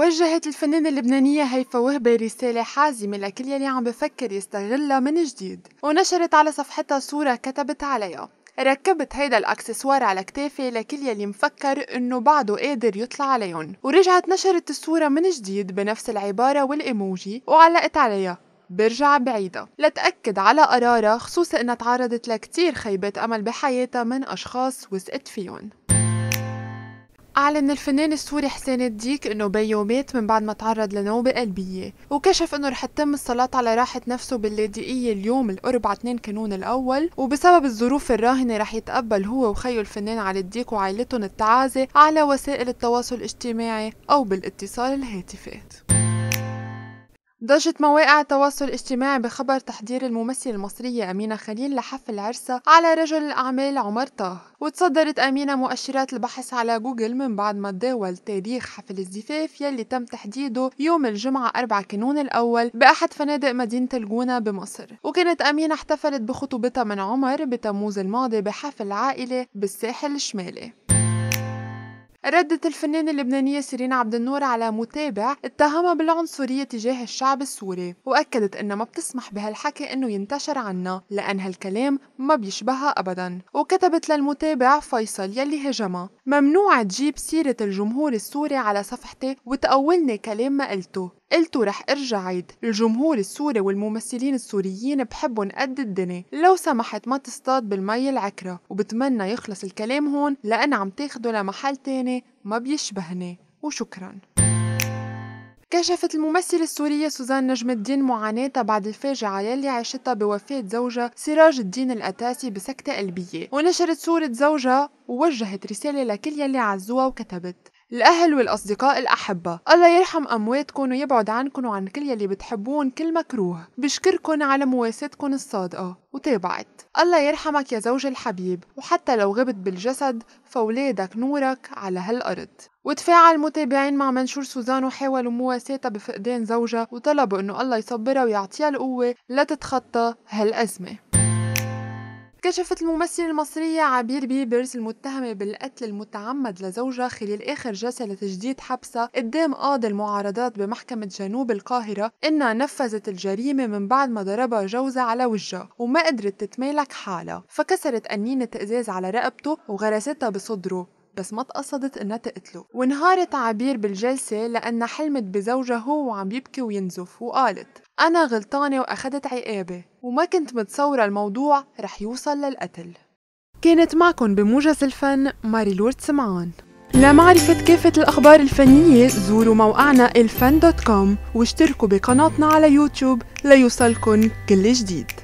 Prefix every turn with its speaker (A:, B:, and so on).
A: وجهت الفنانة اللبنانية هيفا وهبي رسالة حازمة لكل يلي عم بفكر يستغلها من جديد ونشرت على صفحتها صورة كتبت عليها ركبت هيدا الاكسسوار على كتافي لكل يلي مفكر انه بعده قادر يطلع عليهم ورجعت نشرت الصورة من جديد بنفس العبارة والايموجي وعلقت عليها برجع بعيدة لتأكد على قرارها خصوصا انها تعرضت لكتير خيبات امل بحياتها من اشخاص وثقت فيهم أعلن الفنان السوري حسين الديك إنه بيومات من بعد ما تعرض لنوبة قلبية وكشف إنه رح تتم الصلاة على راحة نفسه باللاذقية اليوم الأربعة 2 كانون الأول وبسبب الظروف الراهنة رح يتقبل هو وخيو الفنان علي الديك وعائلتهم التعازي على وسائل التواصل الاجتماعي أو بالاتصال الهاتفي ضجت مواقع التواصل الاجتماعي بخبر تحضير الممثلة المصرية أمينة خليل لحفل عرسها على رجل الأعمال عمر طه وتصدرت أمينة مؤشرات البحث على جوجل من بعد ما تداول تاريخ حفل الزفاف يلي تم تحديده يوم الجمعة 4 كانون الأول بأحد فنادق مدينة الجونة بمصر وكانت أمينة احتفلت بخطوبتها من عمر بتموز الماضي بحفل عائلي بالساحل الشمالي ردت الفنانة اللبنانية سيرين عبد النور على متابع اتهمها بالعنصرية تجاه الشعب السوري وأكدت إنها ما بتسمح بهالحكي إنه ينتشر عنا لأن هالكلام ما بيشبهها أبدا وكتبت للمتابع فيصل يلي هجمها ممنوع تجيب سيرة الجمهور السوري على صفحتي وتقولني كلام ما قلته قلتو رح ارجع عيد الجمهور السوري والممثلين السوريين بحبن قد الدنيا لو سمحت ما تصطاد بالمي العكرة وبتمنى يخلص الكلام هون لأن عم تاخده لمحل تاني بيشبهني ما بيشبهني وشكراً كشفت الممثلة السورية سوزان نجم الدين معاناتها بعد الفاجعة يلي عاشتها بوفاة زوجها سراج الدين الأتاسي بسكتة قلبية ونشرت صورة زوجها ووجهت رسالة لكل يلي عزوها وكتبت الأهل والأصدقاء الأحبة الله يرحم أمواتكم ويبعد عنكم وعن كل يلي بتحبون كل مكروه بشكركن على مواساتكن الصادقة وتابعت الله يرحمك يا زوج الحبيب وحتى لو غبت بالجسد فولادك نورك على هالأرض وتفاعل متابعين مع منشور سوزان وحاولوا مواساتها بفقدان زوجها وطلبوا انه الله يصبرها ويعطيها القوة لتتخطى هالأزمة كشفت الممثلة المصرية عبير بيبرس المتهمة بالقتل المتعمد لزوجها خلال آخر جلسة لتجديد حبسها قدام قاضي المعارضات بمحكمة جنوب القاهرة إنها نفذت الجريمة من بعد ما ضربها جوزها على وجهها وما قدرت تتمالك حالها فكسرت قنينة إزاز على رقبته وغرستها بصدره بس ما تقصدت انها تقتله وانهارت عبير بالجلسة لأنها حلمت بزوجها هو وعم يبكي وينزف وقالت أنا غلطانة وأخدت عقابي وما كنت متصورة الموضوع رح يوصل للقتل كانت معكم بموجز الفن ماري لورد سمعان لمعرفة كافة الأخبار الفنية زوروا موقعنا الفن دوت كوم واشتركوا بقناتنا على يوتيوب ليوصلكن كل جديد